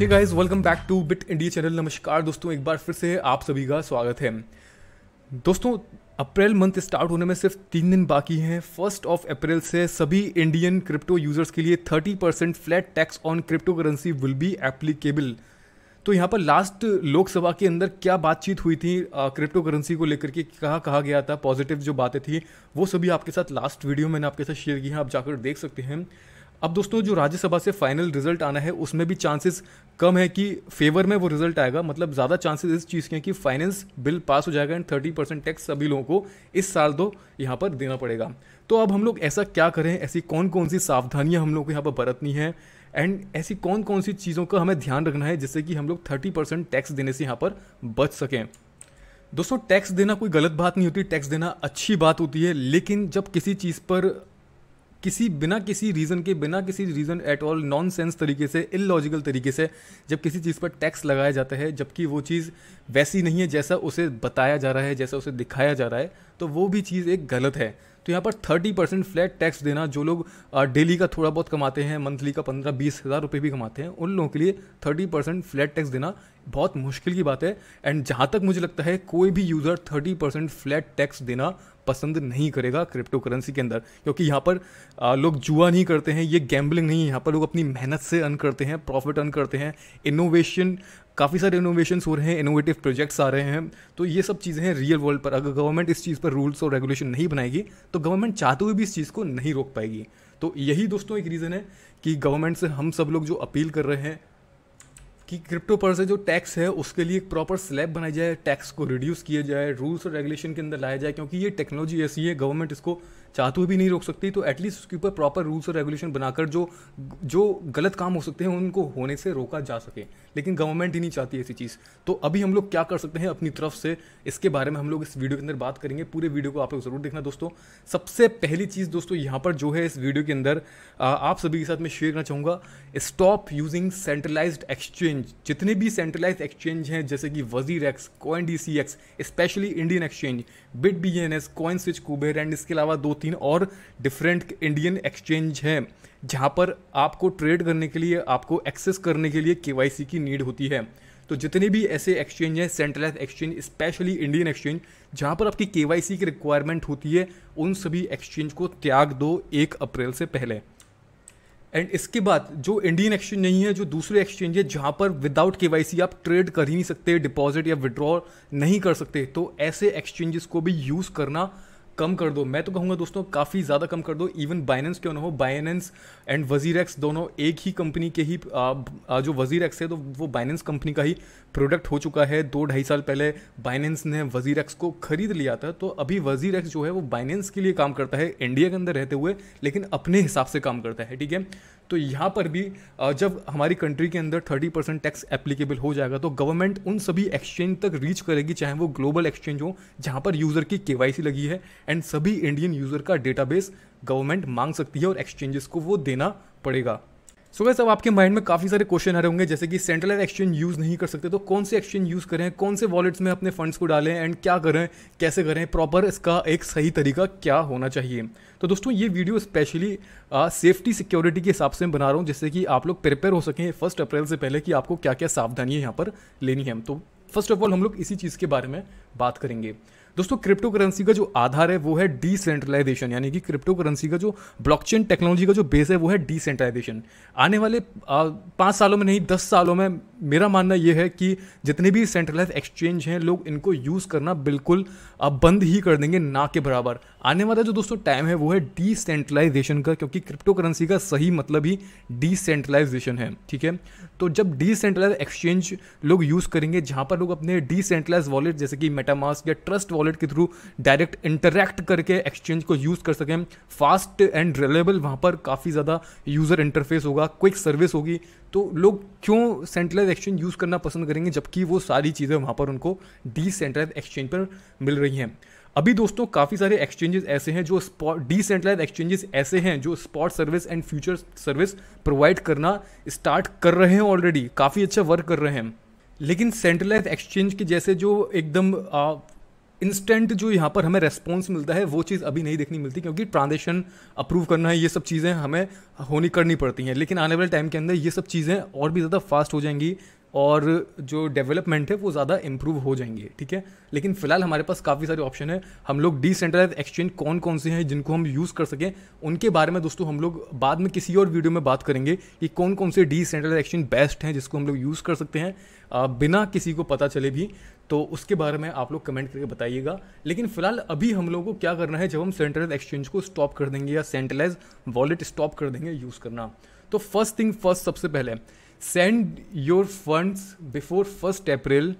Hey guys welcome back to Bit India channel नमस्कार दोस्तों एक बार फिर से आप सभी का स्वागत है दोस्तों अप्रैल मंथ स्टार्ट होने में सिर्फ तीन दिन बाकी हैं फर्स्ट ऑफ अप्रैल से सभी इंडियन क्रिप्टो यूजर्स के लिए 30 percent flat tax on crypto currency will be applicable तो यहाँ पर लास्ट लोकसभा के अंदर क्या बातचीत हुई थी क्रिप्टो करेंसी को लेकर के कहा कहा गया था पॉजिटिव जो बातें थी वो सभी आपके साथ लास्ट वीडियो मैंने आपके साथ शेयर की आप जाकर देख सकते हैं अब दोस्तों जो राज्यसभा से फाइनल रिजल्ट आना है उसमें भी चांसेस कम है कि फेवर में वो रिजल्ट आएगा मतलब ज़्यादा चांसेस इस चीज़ के हैं कि फाइनेंस बिल पास हो जाएगा एंड थर्टी परसेंट टैक्स सभी लोगों को इस साल तो यहाँ पर देना पड़ेगा तो अब हम लोग ऐसा क्या करें ऐसी कौन कौन सी सावधानियाँ हम लोग को यहाँ पर बरतनी है एंड ऐसी कौन कौन सी चीज़ों का हमें ध्यान रखना है जिससे कि हम लोग थर्टी परसेंट टैक्स देने से यहाँ पर बच सकें दोस्तों टैक्स देना कोई गलत बात नहीं होती टैक्स देना अच्छी बात होती है लेकिन जब किसी चीज़ पर किसी बिना किसी रीज़न के बिना किसी reason at all nonsense तरीके से इलॉजिकल तरीके से जब किसी चीज़ पर टैक्स लगाया जाता है जबकि वो चीज़ वैसी नहीं है जैसा उसे बताया जा रहा है जैसा उसे दिखाया जा रहा है तो वो भी चीज़ एक गलत है तो यहाँ पर थर्टी परसेंट फ्लैट टैक्स देना जो लोग डेली का थोड़ा बहुत कमाते हैं मंथली का पंद्रह बीस हज़ार रुपये भी कमाते हैं उन लोगों के लिए थर्टी परसेंट फ्लैट टैक्स देना बहुत मुश्किल की बात है एंड जहाँ तक मुझे लगता है कोई भी यूज़र 30 परसेंट फ्लैट टैक्स देना पसंद नहीं करेगा क्रिप्टो करेंसी के अंदर क्योंकि यहाँ पर आ, लोग जुआ नहीं करते हैं ये गैम्बलिंग नहीं है यहाँ पर लोग अपनी मेहनत से अर्न करते हैं प्रॉफिट अर्न करते हैं इनोवेशन काफ़ी सारे इनोवेशन हो रहे हैं इनोवेटिव प्रोजेक्ट्स आ रहे हैं तो ये सब चीज़ें हैं रियल वर्ल्ड पर अगर गवर्नमेंट इस चीज़ पर रूल्स और रेगुलेशन नहीं बनाएगी तो गवर्नमेंट चाहते हुए भी इस चीज़ को नहीं रोक पाएगी तो यही दोस्तों एक रीज़न है कि गवर्नमेंट से हम सब लोग जो अपील कर रहे हैं कि क्रिप्टो पर से जो टैक्स है उसके लिए एक प्रॉपर स्लैब बनाई जाए टैक्स को रिड्यूस किया जाए रूल्स और रेगुलेशन के अंदर लाया जाए क्योंकि ये टेक्नोलॉजी ऐसी है गवर्नमेंट इसको चाहते हुए भी नहीं रोक सकती तो एटलीस्ट उसके ऊपर प्रॉपर रूल्स और रेगुलेशन बनाकर जो जो गलत काम हो सकते हैं उनको होने से रोका जा सके लेकिन गवर्नमेंट ही नहीं चाहती ऐसी चीज़ तो अभी हम लोग क्या कर सकते हैं अपनी तरफ से इसके बारे में हम लोग इस वीडियो के अंदर बात करेंगे पूरे वीडियो को आप लोग ज़रूर देखना दोस्तों सबसे पहली चीज़ दोस्तों यहाँ पर जो है इस वीडियो के अंदर आप सभी के साथ मैं शेयर करना चाहूँगा स्टॉप यूजिंग सेंट्रलाइज एक्सचेंज जितने भी सेंट्रलाइज एक्सचेंज हैं जैसे कि WazirX CoinDCX specially Indian exchange Bitbns CoinSwitch Kuber and इसके अलावा दो तीन और डिफरेंट इंडियन एक्सचेंज हैं जहाँ पर आपको ट्रेड करने के लिए आपको एक्सेस करने के लिए के की नीड होती है तो जितने भी ऐसे एक्सचेंज हैं centralize exchange specially Indian exchange जहाँ पर आपकी के की रिक्वायरमेंट होती है उन सभी एक्सचेंज को त्याग दो एक अप्रैल से पहले एंड इसके बाद जो इंडियन एक्सचेंज नहीं है जो दूसरे एक्सचेंज है जहाँ पर विदाउट के आप ट्रेड कर ही नहीं सकते डिपॉजिट या विड्रॉ नहीं कर सकते तो ऐसे एक्सचेंजेस को भी यूज़ करना कम कर दो मैं तो कहूँगा दोस्तों काफ़ी ज़्यादा कम कर दो इवन बाइनेंस क्यों ना हो बाइनेंस एंड वजीर एक्स दोनों एक ही कंपनी के ही जो वजीर एक्स है तो वो बाइनेंस कंपनी का ही प्रोडक्ट हो चुका है दो ढाई साल पहले बाइनेंस ने वजीर एक्स को खरीद लिया था तो अभी वजीर एक्स जो है वो बाइनेंस के लिए काम करता है इंडिया के अंदर रहते हुए लेकिन अपने हिसाब से काम करता है ठीक है तो यहाँ पर भी जब हमारी कंट्री के अंदर 30 परसेंट टैक्स एप्लीकेबल हो जाएगा तो गवर्नमेंट उन सभी एक्सचेंज तक रीच करेगी चाहे वो ग्लोबल एक्सचेंज हो जहाँ पर यूज़र की केवाईसी लगी है एंड सभी इंडियन यूज़र का डेटाबेस गवर्नमेंट मांग सकती है और एक्सचेंजेस को वो देना पड़ेगा सो so वैसे अब आपके माइंड में काफ़ी सारे क्वेश्चन आ रहे होंगे जैसे कि सेंट्रल एक्सचेंज यूज़ नहीं कर सकते तो कौन से एक्सचेंज यूज़ करें कौन से वॉलेट्स में अपने फंड्स को डालें एंड क्या करें कैसे करें प्रॉपर इसका एक सही तरीका क्या होना चाहिए तो दोस्तों ये वीडियो स्पेशली सेफ्टी सिक्योरिटी के हिसाब से मैं बना रहा हूँ जिससे कि आप लोग प्रिपेयर हो सकें फर्स्ट अप्रैल से पहले कि आपको क्या क्या सावधानियाँ यहाँ पर लेनी है तो फर्स्ट ऑफ ऑल हम लोग इसी चीज़ के बारे में बात करेंगे दोस्तों क्रिप्टो करेंसी का जो आधार है वो है डिसेंट्रलाइजेशन यानी कि क्रिप्टो करेंसी का जो ब्लॉकचेन टेक्नोलॉजी का जो बेस है वो है डिसेंट्रलाइजेशन आने वाले पाँच सालों में नहीं दस सालों में मेरा मानना यह है कि जितने भी सेंट्रलाइज एक्सचेंज हैं लोग इनको यूज़ करना बिल्कुल बंद ही कर देंगे ना के बराबर आने वाला जो दोस्तों टाइम है वो है डिसेंट्रलाइजेशन का क्योंकि क्रिप्टो करेंसी का सही मतलब ही डिसेंट्रलाइजेशन है ठीक है तो जब डिसेंट्रलाइज एक्सचेंज लोग यूज़ करेंगे जहाँ पर लोग अपने डिसेंट्रलाइज वॉलेट जैसे कि मेटामास या ट्रस्ट वॉलेट के थ्रू डायरेक्ट इंटरेक्ट करके एक्सचेंज को यूज़ कर सकें फास्ट एंड रिलेबल वहाँ पर काफ़ी ज़्यादा यूज़र इंटरफेस होगा क्विक सर्विस होगी तो लोग क्यों सेंट्रलाइज एक्सचेंज यूज़ करना पसंद करेंगे जबकि वो सारी चीज़ें वहाँ पर उनको डिसेंट्रलाइज एक्सचेंज पर मिल रही हैं अभी दोस्तों काफ़ी सारे एक्सचेंजेस ऐसे हैं जो स्पॉट डिसेंट्रलाइज एक्सचेंजेस ऐसे हैं जो spot service and future service provide करना स्टार्ट कर रहे हैं ऑलरेडी काफ़ी अच्छा वर्क कर रहे हैं लेकिन सेंट्रलाइज एक्सचेंज के जैसे जो एकदम इंस्टेंट जो यहाँ पर हमें रेस्पॉन्स मिलता है वो चीज़ अभी नहीं देखनी मिलती क्योंकि ट्रांजेक्शन अप्रूव करना है ये सब चीज़ें हमें होनी करनी पड़ती हैं लेकिन आने वाले टाइम के अंदर ये सब चीज़ें और भी ज़्यादा फास्ट हो जाएंगी और जो डेवलपमेंट है वो ज़्यादा इम्प्रूव हो जाएंगे ठीक है लेकिन फिलहाल हमारे पास काफ़ी सारे ऑप्शन है हम लोग डिसेंट्रलाइज एक्सचेंज कौन कौन से हैं जिनको हम यूज़ कर सकें उनके बारे में दोस्तों हम लोग बाद में किसी और वीडियो में बात करेंगे कि कौन कौन से डिसेंट्रलाइज एक्सचेंज बेस्ट हैं जिसको हम लोग यूज़ कर सकते हैं बिना किसी को पता चले भी तो उसके बारे में आप लोग कमेंट करके बताइएगा लेकिन फिलहाल अभी हम लोगों को क्या करना है जब हम सेंट्रलाइज एक्सचेंज को स्टॉप कर देंगे या सेंट्रलाइज वॉलेट स्टॉप कर देंगे यूज़ करना तो फर्स्ट थिंग फर्स्ट सबसे पहले send your funds before 1st April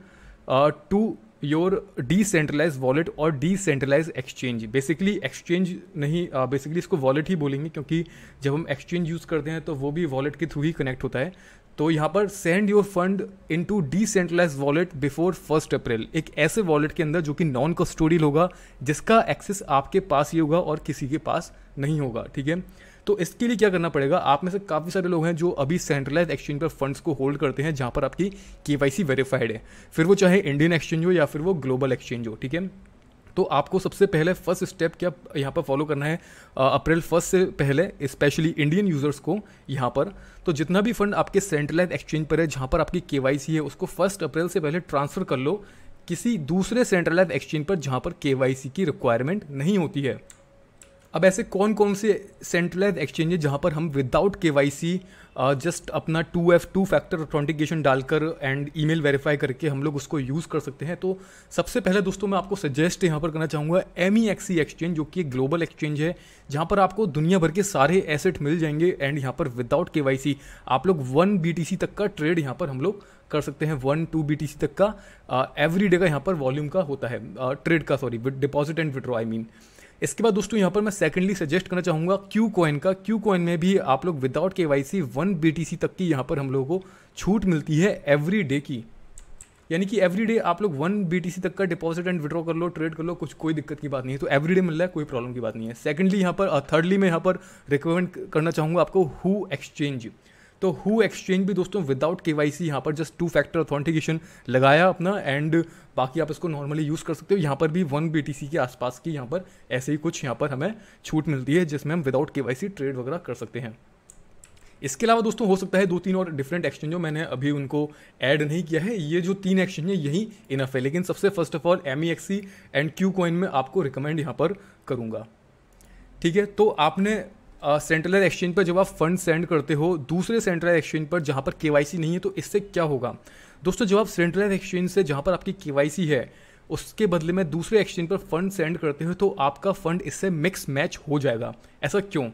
uh, to your decentralized wallet और decentralized exchange basically exchange नहीं uh, basically इसको wallet ही बोलेंगे क्योंकि जब हम exchange use करते हैं तो वो भी wallet के थ्रू ही connect होता है तो यहाँ पर send your fund into decentralize wallet before first April एक ऐसे वॉलेट के अंदर जो कि नॉन कस्टोडियल होगा जिसका एक्सेस आपके पास ही होगा और किसी के पास नहीं होगा ठीक है तो इसके लिए क्या करना पड़ेगा आप में से काफ़ी सारे लोग हैं जो अभी सेंट्रलाइज एक्सचेंज पर फंड्स को होल्ड करते हैं जहाँ पर आपकी के वेरीफाइड है फिर वो चाहे इंडियन एक्सचेंज हो या फिर वो ग्लोबल एक्सचेंज हो ठीक है तो आपको सबसे पहले फर्स्ट स्टेप क्या यहाँ पर फॉलो करना है अप्रैल फर्स्ट से पहले स्पेशली इंडियन यूज़र्स को यहाँ पर तो जितना भी फंड आपके सेंट्रलाइज एक्सचेंज पर है जहाँ पर आपकी के है उसको फर्स्ट अप्रैल से पहले ट्रांसफ़र कर लो किसी दूसरे सेंट्रलाइज एक्सचेंज पर जहाँ पर के की रिक्वायरमेंट नहीं होती है अब ऐसे कौन कौन से सेंट्रलाइज एक्सचेंज है जहाँ पर हम without K Y C just अपना two F two factor authentication डालकर एंड ईमेल वेरीफाई करके हम लोग उसको यूज़ कर सकते हैं तो सबसे पहले दोस्तों मैं आपको सजेस्ट यहाँ पर करना चाहूँगा एम ई एक्स एक्सचेंज जो कि एक ग्लोबल एक्सचेंज है जहाँ पर आपको दुनिया भर के सारे एसेट मिल जाएंगे एंड यहाँ पर विदाउट के वाई सी आप लोग वन बी टी सी तक का ट्रेड यहाँ पर हम लोग कर सकते हैं one two B T C तक का एवरी डे का यहाँ पर वॉल्यूम का होता है ट्रेड का sorry deposit and withdraw I mean इसके बाद दोस्तों यहाँ पर मैं सेकंडली सजेस्ट करना चाहूँगा क्यू कॉइन का क्यू कॉइन में भी आप लोग without K Y C one B T C तक की यहाँ पर हम लोगों को छूट मिलती है एवरी डे की यानी कि एवरी डे आप लोग वन बी टी सी तक का डिपॉजिट एंड विड्रॉ कर लो ट्रेड कर लो कुछ कोई दिक्कत की बात नहीं है तो एवरी डे मिल रहा है कोई प्रॉब्लम की बात नहीं है सेकंडली यहाँ पर थर्डली uh, मैं यहाँ पर रिकमेंड करना चाहूँगा आपको हु एक्सचेंज तो हु एक्सचेंज भी दोस्तों विदाउट के वाई सी यहाँ पर जस्ट टू फैक्टर ऑथेंटिकेशन लगाया अपना एंड बाकी आप इसको नॉर्मली यूज़ कर सकते हो यहाँ पर भी वन बी टी सी के आसपास की यहाँ पर ऐसे ही कुछ यहाँ पर हमें छूट मिलती है जिसमें हम विदाउट के वाई सी ट्रेड वगैरह कर सकते हैं इसके अलावा दोस्तों हो सकता है दो तीन और डिफरेंट एक्सचेंजों मैंने अभी उनको ऐड नहीं किया है ये जो तीन एक्सचेंज है यही इनफ है लेकिन सबसे first of all M E and KuCoin में आपको रिकमेंड यहाँ पर करूँगा ठीक है तो आपने सेंट्रल एक्सचेंज पर जब आप फंड सेंड करते हो दूसरे सेंट्रल एक्सचेंज पर जहाँ पर केवाईसी नहीं है तो इससे क्या होगा दोस्तों जब आप सेंट्रल एक्सचेंज से जहाँ पर आपकी केवाईसी है उसके बदले में दूसरे एक्सचेंज पर फंड सेंड करते हो तो आपका फंड इससे मिक्स मैच हो जाएगा ऐसा क्यों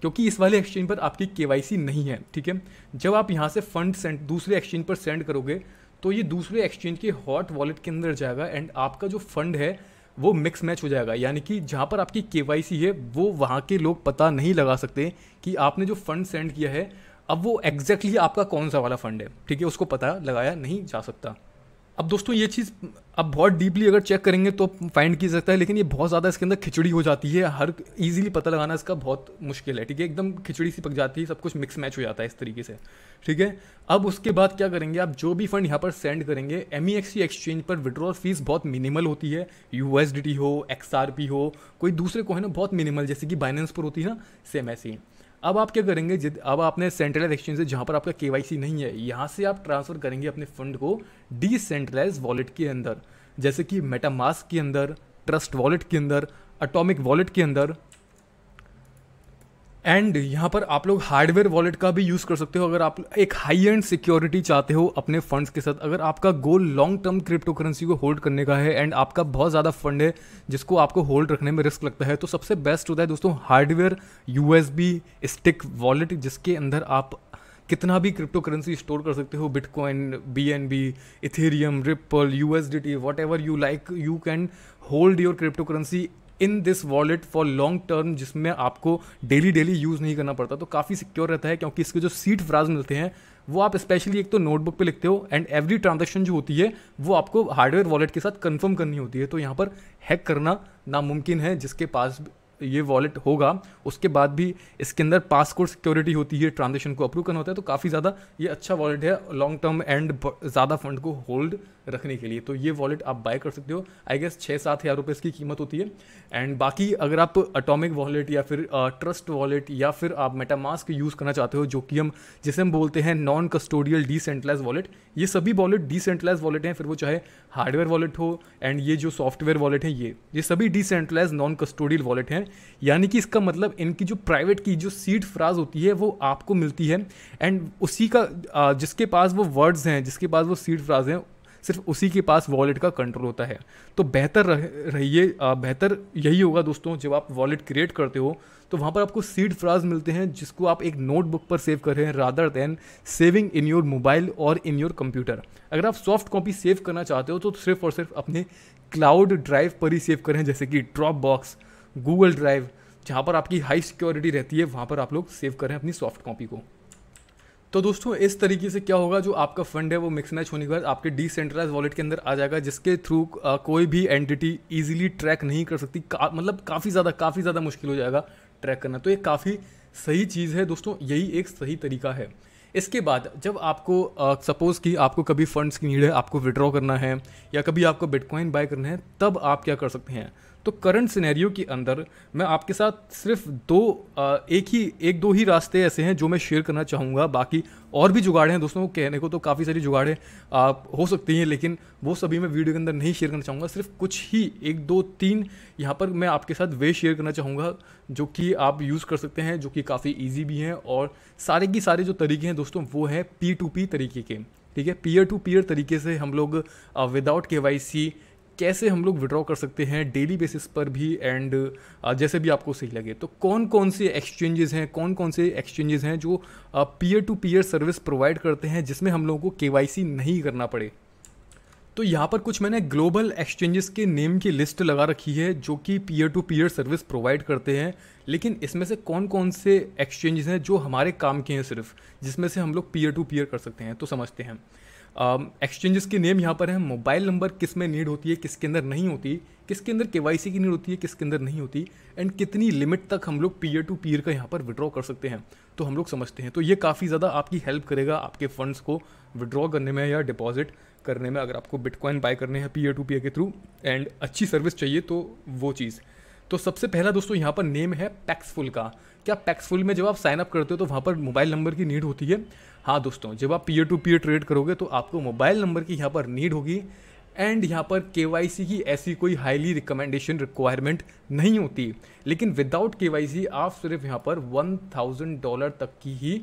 क्योंकि इस वाले एक्सचेंज पर आपकी के नहीं है ठीक है जब आप यहाँ से फंड सेंड दूसरे एक्सचेंज पर सेंड करोगे तो ये दूसरे एक्सचेंज के हॉट वॉलेट के अंदर जाएगा एंड आपका जो फंड है वो मिक्स मैच हो जाएगा यानी कि जहाँ पर आपकी के है वो वहाँ के लोग पता नहीं लगा सकते कि आपने जो फ़ंड सेंड किया है अब वो एग्जैक्टली exactly आपका कौन सा वाला फ़ंड है ठीक है उसको पता लगाया नहीं जा सकता अब दोस्तों ये चीज़ अब बहुत डीपली अगर चेक करेंगे तो फाइंड की सकता है लेकिन ये बहुत ज़्यादा इसके अंदर खिचड़ी हो जाती है हर इजीली पता लगाना इसका बहुत मुश्किल है ठीक है एकदम खिचड़ी सी पक जाती है सब कुछ मिक्स मैच हो जाता है इस तरीके से ठीक है अब उसके बाद क्या करेंगे आप जो भी फंड यहाँ पर सेंड करेंगे एम एक्सचेंज e पर विड्रॉल फीस बहुत मिनिमल होती है यू हो एक्स हो कोई दूसरे को है ना बहुत मिनिमल जैसे कि बाइनेंस पर होती है ना सेम ऐसी अब आप क्या करेंगे जिद अब आपने सेंट्रलाइज एक्सचेंज से जहाँ पर आपका के नहीं है यहाँ से आप ट्रांसफ़र करेंगे अपने फंड को डिसेंट्रलाइज वॉलेट के अंदर जैसे कि मेटामास्क के अंदर ट्रस्ट वॉलेट के अंदर अटोमिक वॉलेट के अंदर एंड यहाँ पर आप लोग हार्डवेयर वॉलेट का भी यूज़ कर सकते हो अगर आप एक हाई एंड सिक्योरिटी चाहते हो अपने फंड्स के साथ अगर आपका goal long term crypto currency को होल्ड करने का है एंड आपका बहुत ज़्यादा फंड है जिसको आपको होल्ड रखने में रिस्क लगता है तो सबसे बेस्ट होता है दोस्तों हार्डवेयर यू स्टिक वॉलेट जिसके अंदर आप कितना भी क्रिप्टो करेंसी स्टोर कर सकते हो bitcoin B N B Ethereum Ripple U S D T whatever you like you can hold your crypto currency in this wallet for long term जिसमें आपको डेली डेली यूज़ नहीं करना पड़ता तो काफ़ी सिक्योर रहता है क्योंकि इसके जो सीट फ्राज मिलते हैं वो आप स्पेशली एक तो नोटबुक पे लिखते हो एंड एवरी ट्रांजेक्शन जो होती है वो आपको हार्डवेयर वॉलेट के साथ कंफर्म करनी होती है तो यहाँ पर हैक करना नामुमकिन है जिसके पास ये वॉलेट होगा उसके बाद भी इसके अंदर पासपोर्ट सिक्योरिटी होती है ट्रांजेक्शन को अप्रूव करना होता है तो काफ़ी ज़्यादा ये अच्छा वॉलेट है लॉन्ग टर्म एंड ज़्यादा फंड को होल्ड रखने के लिए तो ये वॉलेट आप बाय कर सकते हो आई गेस छः सात हज़ार रुपये इसकी कीमत होती है एंड बाकी अगर आप अटोमिक वॉलेट या फिर ट्रस्ट वॉलेट या फिर आप मेटामास्क यूज़ करना चाहते हो जो कि हम जिसे हम बोलते हैं नॉन कस्टोडियल डिसेंट्रलाइज वॉलेट ये सभी वॉलेट डिसेंट्रलाइज वॉलेट हैं फिर वो चाहे हार्डवेयर वॉलेट हो एंड ये जो सॉफ्टवेयर वॉलेट हैं ये ये सभी डिसेंट्रलाइज नॉन कस्टोडियल वॉलेट हैं है यानी कि इसका मतलब इनकी जो प्राइवेट की जो सीड फ्राज होती है वो आपको मिलती है एंड उसी का जिसके पास वो वर्ड्स हैं जिसके पास वो सीड फ्राज हैं सिर्फ उसी के पास वॉलेट का कंट्रोल होता है तो बेहतर रहिए बेहतर यही होगा दोस्तों जब आप वॉलेट क्रिएट करते हो तो वहाँ पर आपको सीड फ्राज मिलते हैं जिसको आप एक नोटबुक पर सेव कर रहे हैं rather than saving in your mobile और इन योर कंप्यूटर अगर आप सॉफ्ट कॉपी सेव करना चाहते हो तो सिर्फ और सिर्फ अपने क्लाउड ड्राइव पर ही सेव करें जैसे कि ड्रॉप बॉक्स गूगल ड्राइव जहाँ पर आपकी हाई सिक्योरिटी रहती है वहाँ पर आप लोग सेव करें अपनी सॉफ्ट कॉपी को तो दोस्तों इस तरीके से क्या होगा जो आपका फंड है वो मिक्स मैच होने के बाद आपके डिसेंट्रलाइज वॉलेट के अंदर आ जाएगा जिसके थ्रू कोई भी एंटिटी इजीली ट्रैक नहीं कर सकती का, मतलब काफ़ी ज़्यादा काफ़ी ज़्यादा मुश्किल हो जाएगा ट्रैक करना तो ये काफ़ी सही चीज़ है दोस्तों यही एक सही तरीका है इसके बाद जब आपको सपोज़ कि आपको कभी फंड्स की नीड है आपको विड्रॉ करना है या कभी आपको बिटकॉइन बाय करना है तब आप क्या कर सकते हैं तो करंट सिनेरियो के अंदर मैं आपके साथ सिर्फ दो एक ही एक दो ही रास्ते ऐसे हैं जो मैं शेयर करना चाहूँगा बाकी और भी जुगाड़े हैं दोस्तों कहने को तो काफ़ी सारी जुगाड़े आप हो सकती हैं लेकिन वो सभी मैं वीडियो के अंदर नहीं शेयर करना चाहूँगा सिर्फ कुछ ही एक दो तीन यहाँ पर मैं आपके साथ वे शेयर करना चाहूँगा जो कि आप यूज़ कर सकते हैं जो कि काफ़ी ईजी भी हैं और सारे की सारे जो तरीके हैं दोस्तों वो हैं पी टू पी तरीके के ठीक है पीयर टू पीयर तरीके से हम लोग विदाउट के वाई सी कैसे हम लोग विड्रॉ कर सकते हैं डेली बेसिस पर भी एंड uh, जैसे भी आपको सही लगे तो कौन कौन से एक्सचेंजेस हैं कौन कौन से एक्सचेंजेस हैं जो peer to peer service provide करते हैं जिसमें हम लोगों को के नहीं करना पड़े तो यहाँ पर कुछ मैंने ग्लोबल एक्सचेंजेस के नेम की लिस्ट लगा रखी है जो कि peer to peer service provide करते हैं लेकिन इसमें से कौन कौन से एक्सचेंजेस हैं जो हमारे काम के हैं सिर्फ जिसमें से हम लोग पीयर टू पीयर कर सकते हैं तो समझते हैं एक्सचेंजेस um, के नेम यहाँ पर हैं मोबाइल नंबर किस में नीड होती है किसके अंदर नहीं होती किसके अंदर के की नीड होती है किसके अंदर नहीं होती एंड कितनी लिमिट तक हम लोग पीयर टू पीयर का यहाँ पर विड्रॉ कर सकते हैं तो हम लोग समझते हैं तो ये काफ़ी ज़्यादा आपकी हेल्प करेगा आपके फंड्स को विड्रॉ करने में या डिपॉजिट करने में अगर आपको बिटकॉइन बाय करने हैं पीयर टू पीयर के थ्रू एंड अच्छी सर्विस चाहिए तो वो चीज़ तो सबसे पहला दोस्तों यहाँ पर नेम है पैक्सफुल का क्या पैक्सफुल में जब आप साइन अप करते हो तो वहाँ पर मोबाइल नंबर की नीड होती है हाँ दोस्तों जब आप पीयर टू पीयर ट्रेड करोगे तो आपको मोबाइल नंबर की यहाँ पर नीड होगी एंड यहाँ पर के की ऐसी कोई हाईली रिकमेंडेशन रिक्वायरमेंट नहीं होती लेकिन विदाउट के आप सिर्फ यहाँ पर वन थाउजेंड डॉलर तक की ही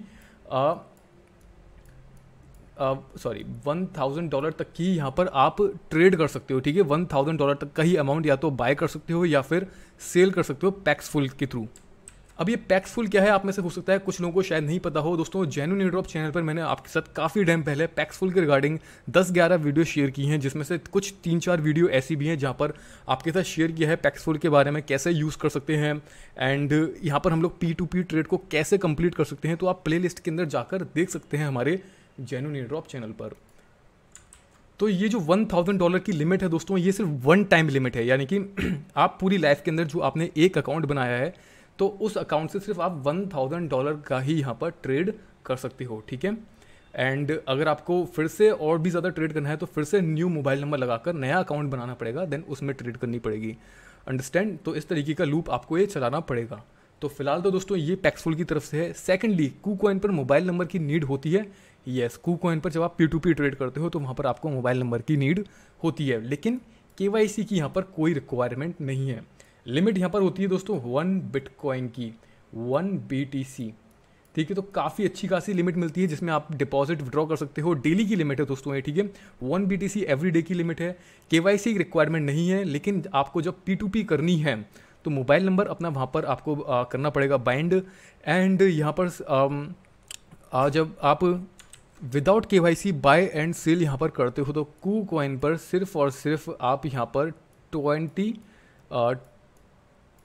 सॉरी वन थाउजेंड डॉलर तक की यहाँ पर आप ट्रेड कर सकते हो ठीक है वन थाउजेंड डॉलर तक का ही अमाउंट या तो बाय कर सकते हो या फिर सेल कर सकते हो पैक्सफुल के थ्रू अब ये पैक्सफुल क्या है आप में से हो सकता है कुछ लोगों को शायद नहीं पता हो दोस्तों जेन्यून इंड्रॉप चैनल पर मैंने आपके साथ काफ़ी टाइम पहले पैक्सफुल के रिगार्डिंग 10-11 वीडियो शेयर की हैं जिसमें से कुछ तीन चार वीडियो ऐसी भी हैं जहाँ पर आपके साथ शेयर किया है पैक्सफुल के बारे में कैसे यूज़ कर सकते हैं एंड यहाँ पर हम लोग पी टू पी ट्रेड को कैसे कंप्लीट कर सकते हैं तो आप प्ले के अंदर जाकर देख सकते हैं हमारे जेन्यून इंड्रॉप चैनल पर तो ये जो वन थाउजेंड डॉलर की लिमिट है दोस्तों ये सिर्फ वन टाइम लिमिट है यानी कि आप पूरी लाइफ के अंदर जो आपने एक अकाउंट बनाया है तो उस अकाउंट से सिर्फ आप वन थाउजेंड डॉलर का ही यहाँ पर ट्रेड कर सकते हो ठीक है एंड अगर आपको फिर से और भी ज़्यादा ट्रेड करना है तो फिर से न्यू मोबाइल नंबर लगाकर नया अकाउंट बनाना पड़ेगा देन उसमें ट्रेड करनी पड़ेगी अंडरस्टैंड तो इस तरीके का लूप आपको ये चलाना पड़ेगा तो फिलहाल तो दोस्तों ये पैक्सफुल की तरफ से है सेकेंडली कू कॉइन पर मोबाइल नंबर की नीड होती है येस कू पर जब आप पी टू पी ट्रेड करते हो तो वहाँ पर आपको मोबाइल नंबर की नीड होती है लेकिन के वाई सी की यहाँ पर कोई रिक्वायरमेंट नहीं है लिमिट यहाँ पर होती है दोस्तों वन बिटकॉइन की वन बी ठीक है तो काफ़ी अच्छी खासी लिमिट मिलती है जिसमें आप डिपॉजिट विड्रॉ कर सकते हो डेली की लिमिट है दोस्तों ये ठीक है one B T C every day की लिमिट है के वाई सी रिक्वायरमेंट नहीं है लेकिन आपको जब पी टू पी करनी है तो मोबाइल नंबर अपना वहाँ पर आपको आ, करना पड़ेगा बाइंड एंड यहाँ पर आ, आ, जब आप without K Y C buy and sell यहाँ पर करते हो तो कू कॉइन पर सिर्फ और सिर्फ आप यहाँ पर ट्वेंटी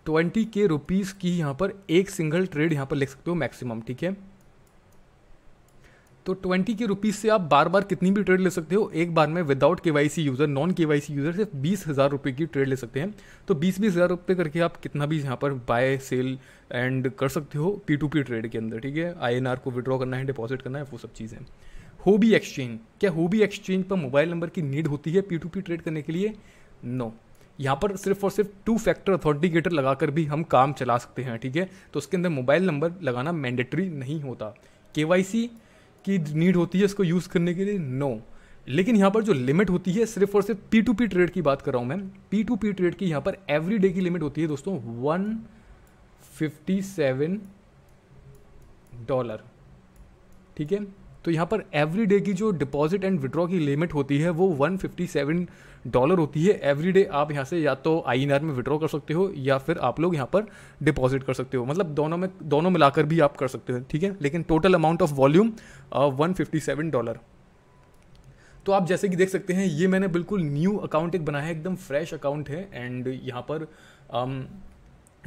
ट्वेंटी के रुपीज़ की यहां पर एक सिंगल ट्रेड यहां पर लिख सकते हो मैक्सिमम ठीक है तो ट्वेंटी के रुपीज़ से आप बार बार कितनी भी ट्रेड ले सकते हो एक बार में without K Y C user non K Y C user सिर्फ बीस हज़ार रुपए की ट्रेड ले सकते हैं तो बीस बीस हज़ार रुपए करके आप कितना भी यहाँ पर बाय सेल एंड कर सकते हो पी टू पी ट्रेड के अंदर ठीक है आई एन आर को विड्रॉ करना है डिपॉजिट करना है वो सब चीज़ें होबी एक्सचेंज क्या होबी एक्सचेंज पर मोबाइल नंबर की नीड होती है पी टू पी ट्रेड करने के लिए नो no. यहाँ पर सिर्फ और सिर्फ टू फैक्टर अथॉरिटिकेटर लगाकर भी हम काम चला सकते हैं ठीक है तो उसके अंदर मोबाइल नंबर लगाना मैंडेटरी नहीं होता के की नीड होती है इसको यूज़ करने के लिए नो लेकिन यहाँ पर जो लिमिट होती है सिर्फ और सिर्फ पी टू पी ट्रेड की बात कर रहा हूँ मैं पी टू पी ट्रेड की यहाँ पर एवरी डे की लिमिट होती है दोस्तों वन फिफ्टी सेवन डॉलर ठीक है तो यहाँ पर एवरी डे की जो डिपॉजिट एंड विड्रॉ की लिमिट होती है वो 157 डॉलर होती है एवरी डे आप यहाँ से या तो आई में विड्रॉ कर सकते हो या फिर आप लोग यहाँ पर डिपॉजिट कर सकते हो मतलब दोनों में दोनों मिलाकर भी आप कर सकते हो ठीक है लेकिन total amount of volume one dollar तो आप जैसे कि देख सकते हैं ये मैंने बिल्कुल न्यू अकाउंट एक बनाया है एकदम फ्रेश अकाउंट है एंड यहाँ पर um,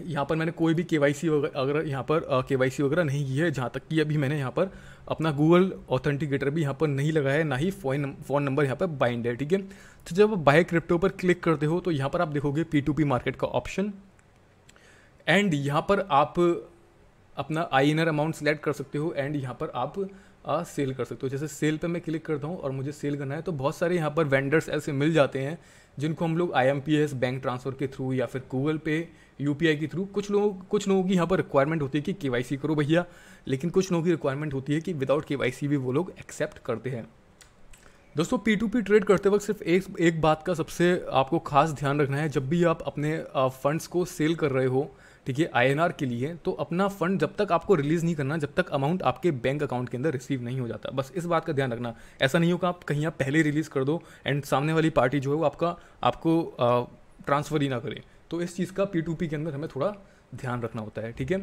यहाँ पर मैंने कोई भी के वाई सी अगर यहाँ पर के वाई सी वगैरह नहीं की है जहाँ तक कि अभी मैंने यहाँ पर अपना गूगल ऑथेंटिकेटर भी यहाँ पर नहीं लगाया है ना ही फोन फोन नंबर यहाँ पर बाइंड है ठीक है तो जब आप बाय क्रिप्टो पर क्लिक करते हो तो यहाँ पर आप देखोगे पी टू पी मार्केट का ऑप्शन एंड यहाँ पर आप अपना I N R amount select कर सकते हो एंड यहाँ पर आप सेल कर सकते हो जैसे सेल पे मैं क्लिक करता हूँ और मुझे सेल करना है तो बहुत सारे यहाँ पर वेंडर्स ऐसे मिल जाते हैं जिनको हम लोग I M P S bank transfer के थ्रू या फिर गूगल पे यू के थ्रू कुछ लोग कुछ लोगों की यहाँ पर रिक्वायरमेंट होती है कि के करो भैया लेकिन कुछ लोगों की रिक्वायरमेंट होती है कि विदाउट के भी वो लोग एक्सेप्ट करते हैं दोस्तों पी टू पी ट्रेड करते वक्त सिर्फ एक एक बात का सबसे आपको खास ध्यान रखना है जब भी आप अपने फंड्स को सेल कर रहे हो ठीक है आई के लिए तो अपना फंड जब तक आपको रिलीज़ नहीं करना जब तक अमाउंट आपके बैंक अकाउंट के अंदर रिसीव नहीं हो जाता बस इस बात का ध्यान रखना ऐसा नहीं होगा आप कहीं आप पहले रिलीज़ कर दो एंड सामने वाली पार्टी जो है वो आपका आपको ट्रांसफ़र ही ना करे तो इस चीज़ का पी टू पी के अंदर हमें थोड़ा ध्यान रखना होता है ठीक है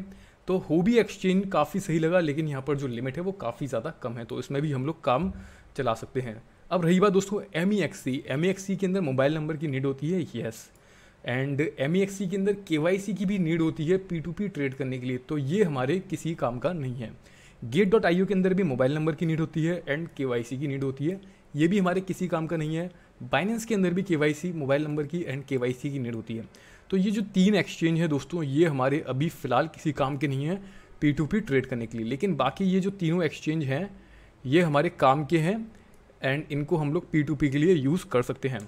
तो हो भी एक्सचेंज काफ़ी सही लगा लेकिन यहाँ पर जो लिमिट है वो काफ़ी ज़्यादा कम है तो इसमें भी हम लोग काम चला सकते हैं अब रही बात दोस्तों M E X C M E X C के अंदर मोबाइल नंबर की नीड होती है yes and M E X C के अंदर के वाई सी की भी नीड होती है पी टू पी ट्रेड करने के लिए तो ये हमारे किसी काम का नहीं है गेट डॉट आई ओ के अंदर भी मोबाइल नंबर की नीड होती है एंड के वाई सी की नीड होती है ये भी हमारे किसी काम का नहीं है बाइनेंस के अंदर भी K Y C mobile number की एंड के वाई सी की नीड होती है तो ये जो तीन एक्सचेंज है दोस्तों ये हमारे अभी फ़िलहाल किसी काम के नहीं हैं पी टू पी ट्रेड करने के लिए लेकिन बाकी ये जो तीनों एक्सचेंज हैं ये हमारे काम के हैं एंड इनको हम लोग पी टू पी के लिए यूज़ कर सकते हैं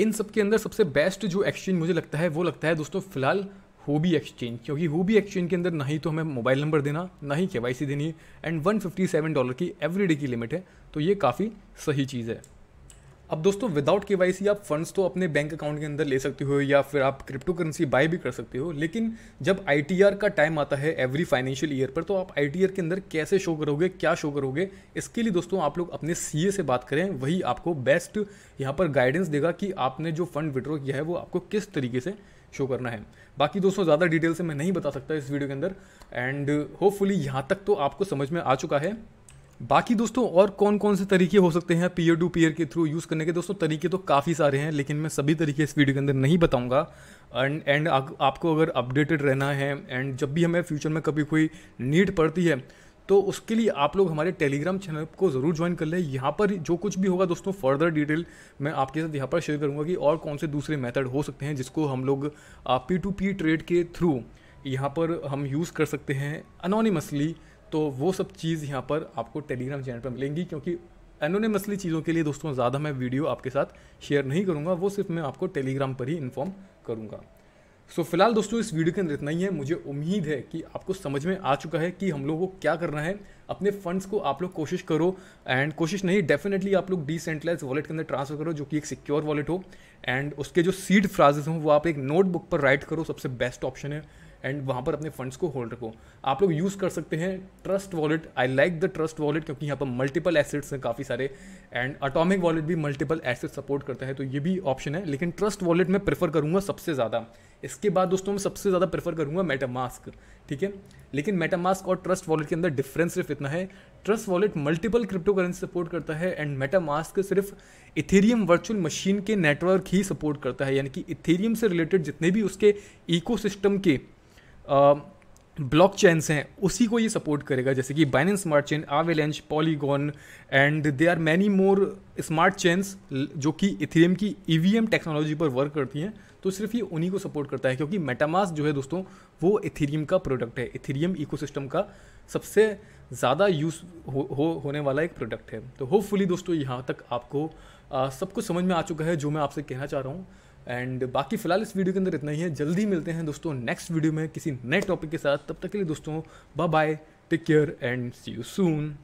इन सब के अंदर सबसे बेस्ट जो एक्सचेंज मुझे लगता है वो लगता है दोस्तों फ़िलहाल होबी एक्सचेंज क्योंकि होबी एक्सचेंज के अंदर ना ही तो हमें मोबाइल नंबर देना ना ही के देनी वन एंड 157 डॉलर की एवरीडे की लिमिट है तो ये काफ़ी सही चीज़ है अब दोस्तों विदाउट के आप फंड्स तो अपने बैंक अकाउंट के अंदर ले सकते हो या फिर आप क्रिप्टो करेंसी बाय भी कर सकते हो लेकिन जब आई का टाइम आता है एवरी फाइनेंशियल ईयर पर तो आप आई के अंदर कैसे शो करोगे क्या शो करोगे इसके लिए दोस्तों आप लोग अपने सी से बात करें वही आपको बेस्ट यहाँ पर गाइडेंस देगा कि आपने जो फंड विड्रॉ किया है वो आपको किस तरीके से शो करना है बाकी दोस्तों ज़्यादा डिटेल से मैं नहीं बता सकता इस वीडियो के अंदर एंड होपफुली यहाँ तक तो आपको समझ में आ चुका है बाकी दोस्तों और कौन कौन से तरीके हो सकते हैं पीयर टू पीयर के थ्रू यूज़ करने के दोस्तों तरीके तो काफ़ी सारे हैं लेकिन मैं सभी तरीके इस वीडियो के अंदर नहीं बताऊंगा एंड एंड आपको अगर अपडेटेड रहना है एंड जब भी हमें फ्यूचर में कभी कोई नीड पड़ती है तो उसके लिए आप लोग हमारे टेलीग्राम चैनल को ज़रूर ज्वाइन कर लें यहाँ पर जो कुछ भी होगा दोस्तों फर्दर डिटेल मैं आपके साथ यहाँ पर शेयर करूँगा कि और कौन से दूसरे मेथड हो सकते हैं जिसको हम लोग पी टू पी ट्रेड के थ्रू यहाँ पर हम यूज़ कर सकते हैं अनोनीमसली तो वो सब चीज़ यहाँ पर आपको टेलीग्राम चैनल पर मिलेंगी क्योंकि मसली चीज़ों के लिए दोस्तों ज़्यादा मैं वीडियो आपके साथ शेयर नहीं करूँगा वो सिर्फ मैं आपको टेलीग्राम पर ही इन्फॉर्म करूँगा सो so, फिलहाल दोस्तों इस वीडियो के अंदर इतना ही है मुझे उम्मीद है कि आपको समझ में आ चुका है कि हम लोग को क्या करना है अपने फंड्स को आप लोग कोशिश करो एंड कोशिश नहीं डेफिनेटली आप लोग डिसेंट्रलाइज वॉलेट के अंदर ट्रांसफर करो जो कि एक सिक्योर वॉलेट हो एंड उसके जो सीड फ्राजेज हों वो आप एक नोटबुक पर राइट करो सबसे बेस्ट ऑप्शन है एंड वहाँ पर अपने फंड्स को होल्ड रखो आप लोग यूज़ कर सकते हैं Trust Wallet I like the Trust Wallet क्योंकि यहाँ पर मल्टीपल एसेट्स हैं काफ़ी सारे एंड अटोमिक वॉलेट भी मल्टीपल एसेट सपोर्ट करता है तो ये भी ऑप्शन है लेकिन ट्रस्ट वॉलेट मैं प्रेफर करूँगा सबसे ज़्यादा इसके बाद दोस्तों मैं सबसे ज़्यादा प्रेफर करूँगा मेटामास्क ठीक है लेकिन मेटामास्क और ट्रस्ट वॉलेट के अंदर डिफरेंस सिर्फ इतना है Trust Wallet multiple crypto currency support करता है एंड मेटामास्क सिर्फ इथेरियम वर्चुअल मशीन के नेटवर्क ही सपोर्ट करता है यानी कि इथेरियम से रिलेटेड जितने भी उसके इकोसिस्टम के ब्लॉक चेन्स हैं उसी को ये सपोर्ट करेगा जैसे कि Binance smart chain Avalanche Polygon and there are many more smart chains जो कि इथेरियम की ई e टेक्नोलॉजी पर वर्क करती हैं तो सिर्फ ये उन्हीं को सपोर्ट करता है क्योंकि मेटामास जो है दोस्तों वो इथेरियम का प्रोडक्ट है इथेरियम इकोसिस्टम का सबसे ज़्यादा यूज हो, हो होने वाला एक प्रोडक्ट है तो होपफुली दोस्तों यहाँ तक आपको आ, सब कुछ समझ में आ चुका है जो मैं आपसे कहना चाह रहा हूँ एंड बाकी फ़िलहाल इस वीडियो के अंदर इतना ही है जल्दी मिलते हैं दोस्तों नेक्स्ट वीडियो में किसी नए टॉपिक के साथ तब तक के लिए दोस्तों bye bye take care and see you soon